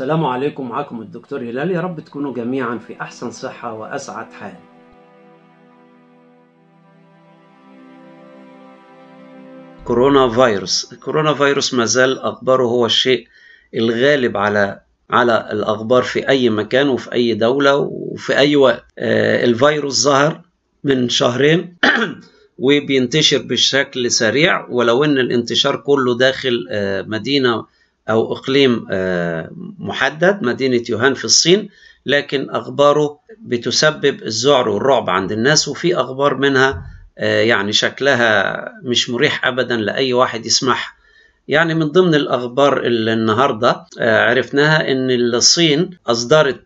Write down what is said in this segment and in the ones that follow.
السلام عليكم معكم الدكتور هلال يا رب تكونوا جميعا في أحسن صحة وأسعد حال كورونا فيروس كورونا فيروس زال أخباره هو الشيء الغالب على على الأخبار في أي مكان وفي أي دولة وفي أي وقت آه الفيروس ظهر من شهرين وبينتشر بشكل سريع ولو ان الانتشار كله داخل آه، مدينه أو إقليم آه، محدد مدينة يوهان في الصين لكن أخباره بتسبب الذعر والرعب عند الناس وفي أخبار منها آه، يعني شكلها مش مريح أبدا لأي واحد يسمعها يعني من ضمن الأخبار اللي النهاردة آه، عرفناها إن الصين أصدرت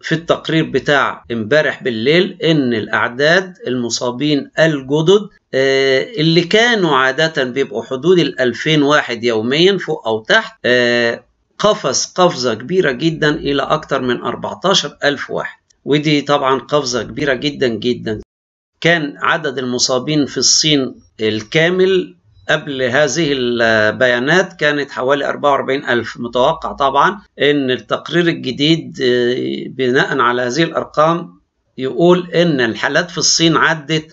في التقرير بتاع امبارح بالليل إن الأعداد المصابين الجدد آه، اللي كانوا عادة بيبقوا حدود ال 2000 واحد يوميا فوق أو تحت آه، قفز قفزة كبيرة جدا إلى أكثر من 14000 واحد ودي طبعا قفزة كبيرة جدا جدا كان عدد المصابين في الصين الكامل قبل هذه البيانات كانت حوالي 44 ألف متوقع طبعا أن التقرير الجديد آه، بناء على هذه الأرقام يقول أن الحالات في الصين عدت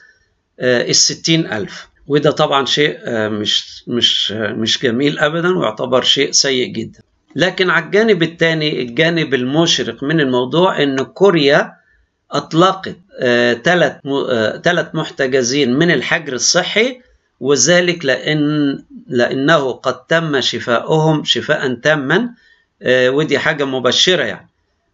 آه، الستين ألف وده طبعا شيء آه، مش مش آه، مش جميل ابدا ويعتبر شيء سيء جدا لكن على الجانب الثاني الجانب المشرق من الموضوع ان كوريا اطلقت ثلاث ثلاث محتجزين من الحجر الصحي وذلك لان لانه قد تم شفاؤهم شفاء تاما ودي حاجه مبشره يعني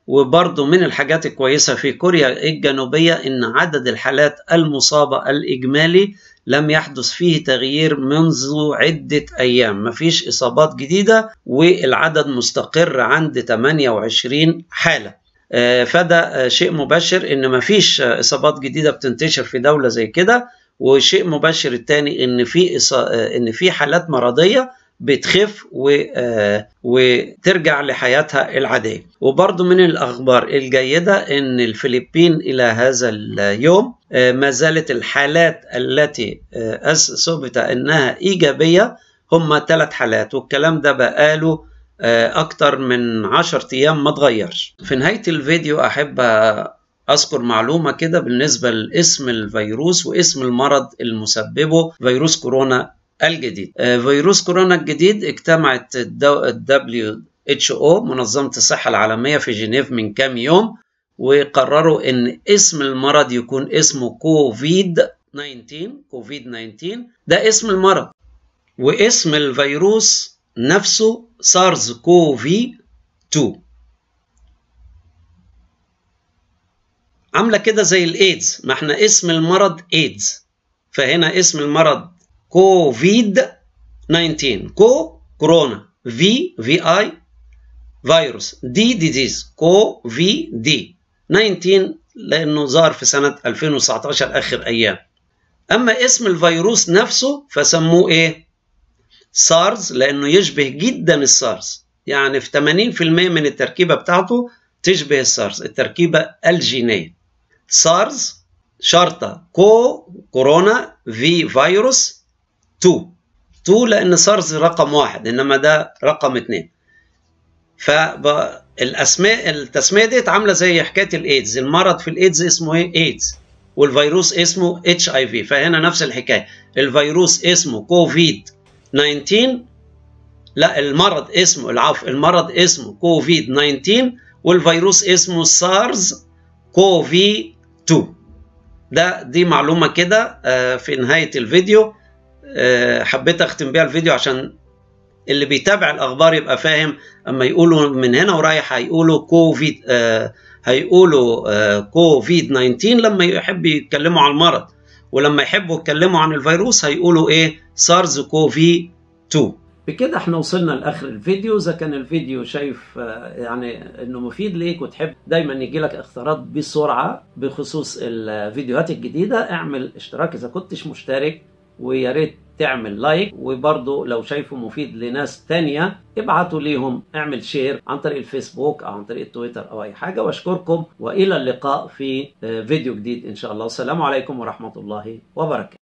وبرضه من الحاجات الكويسة في كوريا الجنوبية إن عدد الحالات المصابة الإجمالي لم يحدث فيه تغيير منذ عدة أيام مفيش إصابات جديدة والعدد مستقر عند 28 حالة آه، فده شيء مبشر إن مفيش إصابات جديدة بتنتشر في دولة زي كده وشيء مبشر التاني إن في آه، إن في حالات مرضية بتخف و... آه، وترجع لحياتها العادية وبرضو من الأخبار الجيدة أن الفلبين إلى هذا اليوم آه، ما زالت الحالات التي ثبت آه، أنها إيجابية هم ثلاث حالات والكلام ده بقاله أكتر من عشر أيام ما تغيرش في نهاية الفيديو أحب اذكر معلومه كده بالنسبه لاسم الفيروس واسم المرض المسببه فيروس كورونا الجديد آه، فيروس كورونا الجديد اجتمعت الدبليو اتش او منظمة الصحة العالمية في جنيف من كام يوم وقرروا ان اسم المرض يكون اسمه كوفيد 19 كوفيد 19 ده اسم المرض واسم الفيروس نفسه سارز كوفي 2 عامله كده زي الايدز ما احنا اسم المرض ايدز فهنا اسم المرض كوفيد 19 كو كورونا في في اي فيروس دي ديزيز كو في دي 19 لانه ظهر في سنه 2019 اخر ايام اما اسم الفيروس نفسه فسموه ايه سارز لانه يشبه جدا السارز يعني في 80% من التركيبه بتاعته تشبه السارز التركيبه الجينيه سارز شرطه كو كورونا في فيروس 2 2 لان سارز رقم واحد انما ده رقم اثنين فالاسماء التسميه ديت عامله زي حكايه الايدز المرض في الايدز اسمه ايه ايدز والفيروس اسمه اتش اي في فهنا نفس الحكايه الفيروس اسمه كوفيد 19 لا المرض اسمه العفو المرض اسمه كوفيد 19 والفيروس اسمه سارز كوفي 2 ده دي معلومه كده آه، في نهايه الفيديو آه، حبيت اختم بيها الفيديو عشان اللي بيتابع الاخبار يبقى فاهم اما يقولوا من هنا ورايح هيقولوا كوفيد آه هيقولوا آه كوفيد 19 لما يحب يتكلموا عن المرض ولما يحبوا يتكلموا عن الفيروس هيقولوا ايه سارز كوفي 2 بكده احنا وصلنا لاخر الفيديو اذا كان الفيديو شايف آه، يعني انه مفيد ليك وتحب دايما يجي لك اختيارات بسرعه بخصوص الفيديوهات الجديده اعمل اشتراك اذا كنتش مشترك ويا ريت تعمل لايك وبرضه لو شايفه مفيد لناس تانية ابعتوا ليهم اعمل شير عن طريق الفيسبوك او عن طريق التويتر او اي حاجة واشكركم والى اللقاء في آه، فيديو جديد ان شاء الله والسلام عليكم ورحمة الله وبركاته